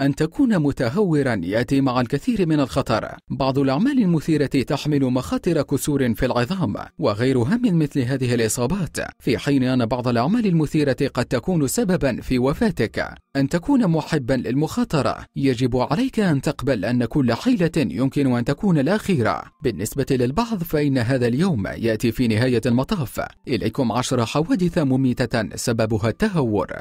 أن تكون متهورا يأتي مع الكثير من الخطر بعض الأعمال المثيرة تحمل مخاطر كسور في العظام وغير هم مثل هذه الإصابات في حين أن بعض الأعمال المثيرة قد تكون سببا في وفاتك أن تكون محبا للمخاطرة يجب عليك أن تقبل أن كل حيلة يمكن أن تكون الأخيرة بالنسبة للبعض فإن هذا اليوم يأتي في نهاية المطاف إليكم عشر حوادث مميتة سببها التهور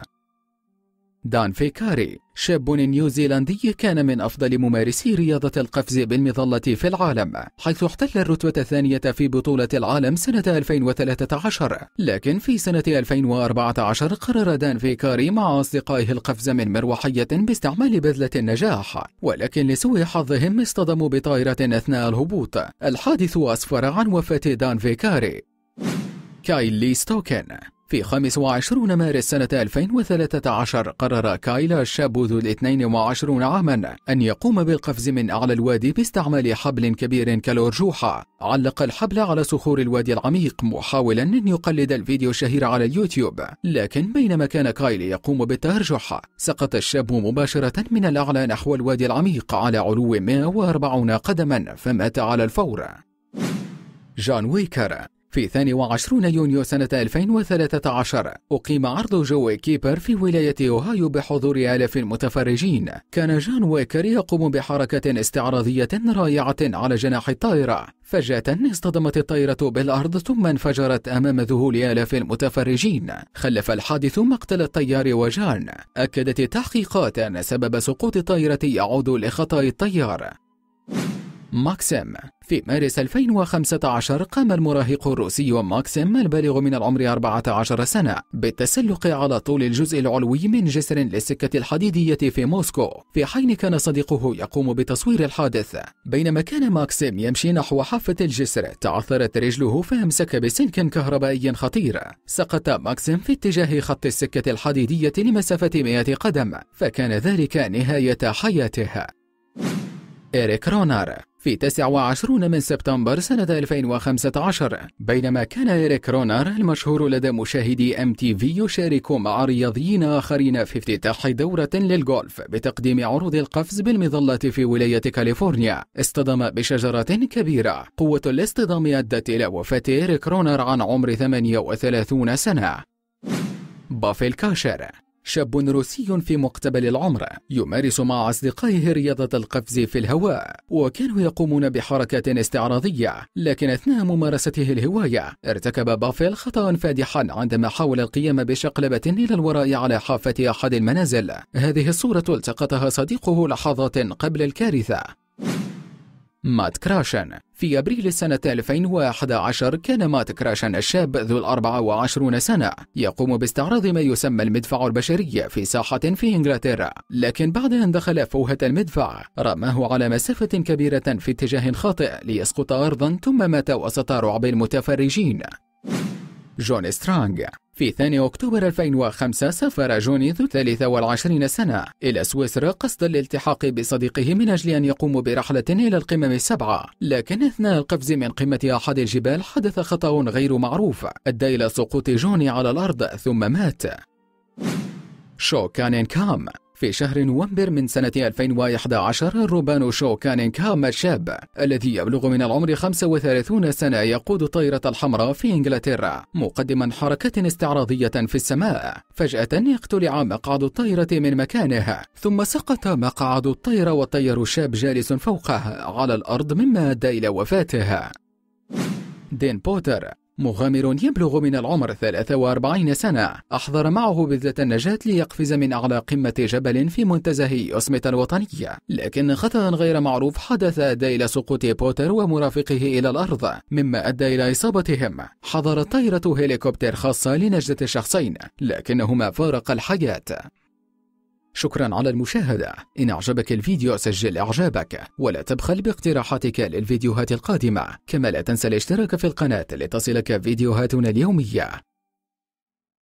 دان فيكاري شاب نيوزيلندي كان من أفضل ممارسي رياضة القفز بالمظلة في العالم حيث احتل الرتبة الثانية في بطولة العالم سنة 2013 لكن في سنة 2014 قرر دان فيكاري مع أصدقائه القفز من مروحية باستعمال بذلة النجاح ولكن لسوء حظهم اصطدموا بطائرة أثناء الهبوط الحادث أسفر عن وفاة دان فيكاري كايلي ستوكن في 25 مارس سنة 2013 قرر كايلا الشاب ذو الـ 22 عاما أن يقوم بالقفز من أعلى الوادي باستعمال حبل كبير كالأرجوحة علق الحبل على صخور الوادي العميق محاولا أن يقلد الفيديو الشهير على اليوتيوب لكن بينما كان كايلي يقوم بالتأرجح سقط الشاب مباشرة من الأعلى نحو الوادي العميق على علو 140 قدما فمات على الفور جان ويكر في 22 يونيو سنة 2013 أقيم عرض جو كيبر في ولاية أوهايو بحضور آلاف المتفرجين كان جان ويكر يقوم بحركة استعراضية رائعة على جناح الطائرة فجأة اصطدمت الطائرة بالأرض ثم انفجرت أمام ذهول آلاف المتفرجين خلف الحادث مقتل الطيار وجان أكدت التحقيقات أن سبب سقوط الطائرة يعود لخطأ الطيار ماكسيم في مارس 2015 قام المراهق الروسي ماكسيم البالغ من العمر 14 سنة بالتسلق على طول الجزء العلوي من جسر للسكة الحديدية في موسكو في حين كان صديقه يقوم بتصوير الحادث بينما كان ماكسيم يمشي نحو حافة الجسر تعثرت رجله فأمسك بسلك كهربائي خطير سقط ماكسيم في اتجاه خط السكة الحديدية لمسافة 100 قدم فكان ذلك نهاية حياته إيريك رونار في 29 من سبتمبر سنة 2015 بينما كان إيريك رونر المشهور لدى مشاهدي ام تي في يشارك مع رياضيين آخرين في افتتاح دورة للغولف بتقديم عروض القفز بالمظلة في ولاية كاليفورنيا اصطدم بشجرة كبيرة قوة الاصطدام أدت إلى وفاة إيريك رونر عن عمر 38 سنة بافيل كاشر شاب روسي في مقتبل العمر يمارس مع أصدقائه رياضة القفز في الهواء وكانوا يقومون بحركات استعراضية لكن أثناء ممارسته الهواية ارتكب بافيل خطأ فادحا عندما حاول القيام بشقلبة إلى الوراء على حافة أحد المنازل هذه الصورة التقطها صديقه لحظات قبل الكارثة مات كراشن في أبريل سنة 2011 كان مات كراشن الشاب ذو الأربعة وعشرون سنة يقوم باستعراض ما يسمى المدفع البشري في ساحة في إنجلترا لكن بعد أن دخل فوهة المدفع رماه على مسافة كبيرة في اتجاه خاطئ ليسقط أرضا ثم مات وسط رعب المتفرجين جون سترانج في 2 أكتوبر 2005 سافر جوني ذو 23 سنة إلى سويسرا قصد الالتحاق بصديقه من أجل أن يقوم برحلة إلى القمم السبعة لكن أثناء القفز من قمة أحد الجبال حدث خطأ غير معروف أدى إلى سقوط جوني على الأرض ثم مات شو كان كام في شهر نوفمبر من سنة 2011 الروبان شو كانينغ هام الشاب الذي يبلغ من العمر 35 سنة يقود الطائرة الحمراء في إنجلترا مقدما حركة استعراضية في السماء فجأة اقتلع مقعد الطائرة من مكانه ثم سقط مقعد الطائرة والطيار الشاب جالس فوقه على الأرض مما أدى إلى وفاته دين بوتر مغامر يبلغ من العمر 43 سنة أحضر معه بذلة النجاة ليقفز من أعلى قمة جبل في منتزه أسمت الوطنية لكن خطأ غير معروف حدث أدى إلى سقوط بوتر ومرافقه إلى الأرض مما أدى إلى إصابتهم حضرت طائرة هليكوبتر خاصة لنجدة الشخصين لكنهما فارقا الحياة شكرا على المشاهدة إن أعجبك الفيديو سجل إعجابك ولا تبخل باقتراحاتك للفيديوهات القادمة كما لا تنسى الاشتراك في القناة لتصلك فيديوهاتنا اليومية